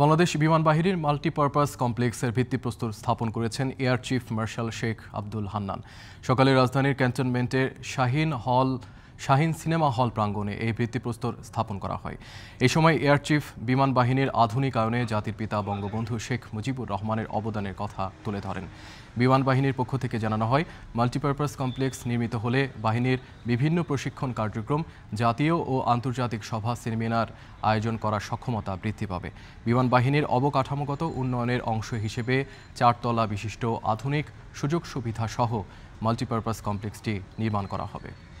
বাংলাদেশ বিমান বাহিনীর মাল্টিপারপাস কমপ্লেক্সের ভিত্তিপ্রস্তর স্থাপন করেছেন air chief marshal Sheikh Abdul Hannan সকালে রাজধানীর ক্যান্টনমেন্টের শাহিন হল শাহিন সিনেমা হল প্রাঙ্গণে এই ভিত্তিপ্রস্তর স্থাপন করা হয় এ সময় এয়ার চিফ বিমান বাহিনীর আধুনিকায়নে জাতির পিতা বঙ্গবন্ধু শেখ মুজিবুর রহমানের অবদানের কথা তুলে ধরেন বিমান বাহিনীর পক্ষ থেকে জানানো হয় মাল্টিপারপাস কমপ্লেক্স নির্মিত হলে বাহিনীর বিভিন্ন প্রশিক্ষণ কার্যক্রম জাতীয় ও আন্তর্জাতিক সভা সেমিনার আয়োজন করার সক্ষমতা বৃদ্ধি পাবে বিমান বাহিনীর অবকাঠামোগত উন্নয়নের অংশ হিসেবে চারতলা বিশিষ্ট আধুনিক সুযোগ সুবিধা সহ মাল্টিপারপাস কমপ্লেক্সটি নির্মাণ করা হবে